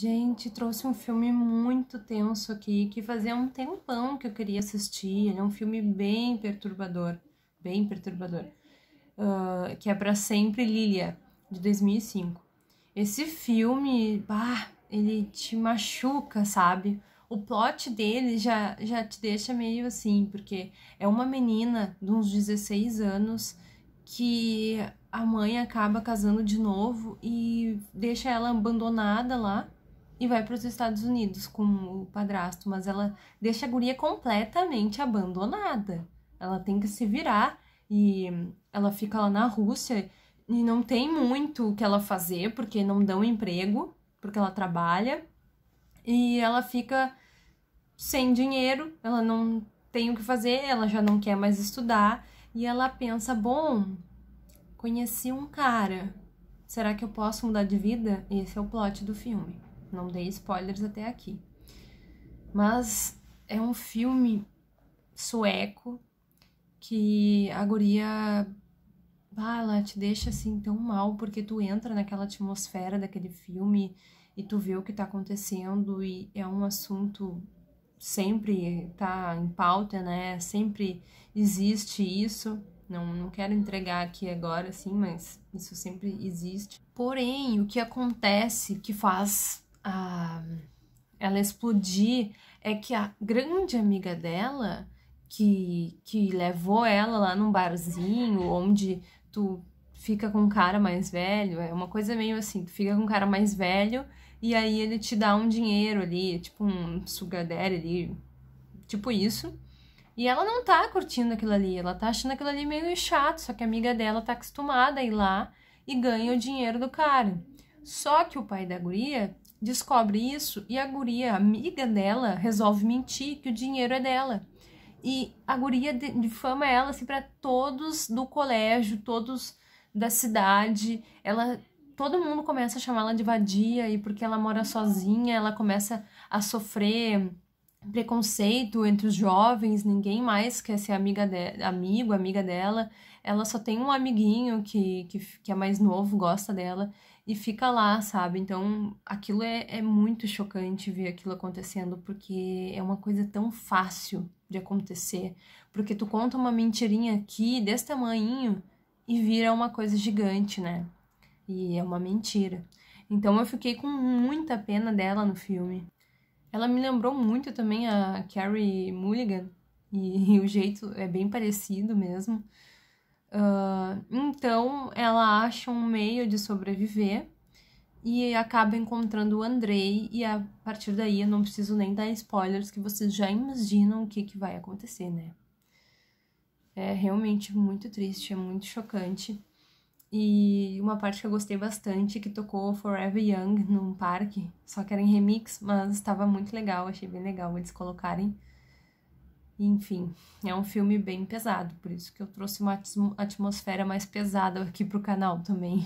Gente, trouxe um filme muito tenso aqui, que fazia um tempão que eu queria assistir. Ele é um filme bem perturbador, bem perturbador, uh, que é para Sempre Lilia, de 2005. Esse filme, bah, ele te machuca, sabe? O plot dele já, já te deixa meio assim, porque é uma menina de uns 16 anos que a mãe acaba casando de novo e deixa ela abandonada lá e vai para os Estados Unidos com o padrasto, mas ela deixa a guria completamente abandonada. Ela tem que se virar e ela fica lá na Rússia e não tem muito o que ela fazer porque não dão emprego, porque ela trabalha e ela fica sem dinheiro, ela não tem o que fazer, ela já não quer mais estudar e ela pensa: bom, conheci um cara, será que eu posso mudar de vida? Esse é o plot do filme não dei spoilers até aqui. Mas é um filme sueco que a guria ah, ela te deixa assim tão mal porque tu entra naquela atmosfera daquele filme e tu vê o que tá acontecendo e é um assunto sempre tá em pauta, né? Sempre existe isso. Não, não quero entregar aqui agora assim, mas isso sempre existe. Porém, o que acontece que faz a, ela explodir é que a grande amiga dela, que, que levou ela lá num barzinho onde tu fica com um cara mais velho, é uma coisa meio assim, tu fica com um cara mais velho e aí ele te dá um dinheiro ali, tipo um sugar ali, tipo isso. E ela não tá curtindo aquilo ali, ela tá achando aquilo ali meio chato, só que a amiga dela tá acostumada a ir lá e ganha o dinheiro do cara. Só que o pai da guria descobre isso e a guria, amiga dela, resolve mentir que o dinheiro é dela. E a guria difama ela assim, para todos do colégio, todos da cidade. Ela, todo mundo começa a chamá-la de vadia e porque ela mora sozinha, ela começa a sofrer preconceito entre os jovens, ninguém mais quer ser amiga de, amigo, amiga dela. Ela só tem um amiguinho que, que, que é mais novo, gosta dela e fica lá, sabe? Então aquilo é, é muito chocante ver aquilo acontecendo, porque é uma coisa tão fácil de acontecer. Porque tu conta uma mentirinha aqui desse tamanho e vira uma coisa gigante, né? E é uma mentira. Então eu fiquei com muita pena dela no filme. Ela me lembrou muito também a Carrie Mulligan, e, e o jeito é bem parecido mesmo. Ah, então ela acha um meio de sobreviver e acaba encontrando o Andrei, e a partir daí eu não preciso nem dar spoilers, que vocês já imaginam o que, que vai acontecer, né? É realmente muito triste, é muito chocante. E uma parte que eu gostei bastante, é que tocou Forever Young num parque, só que era em remix, mas estava muito legal, achei bem legal eles colocarem enfim, é um filme bem pesado, por isso que eu trouxe uma atmosfera mais pesada aqui pro canal também.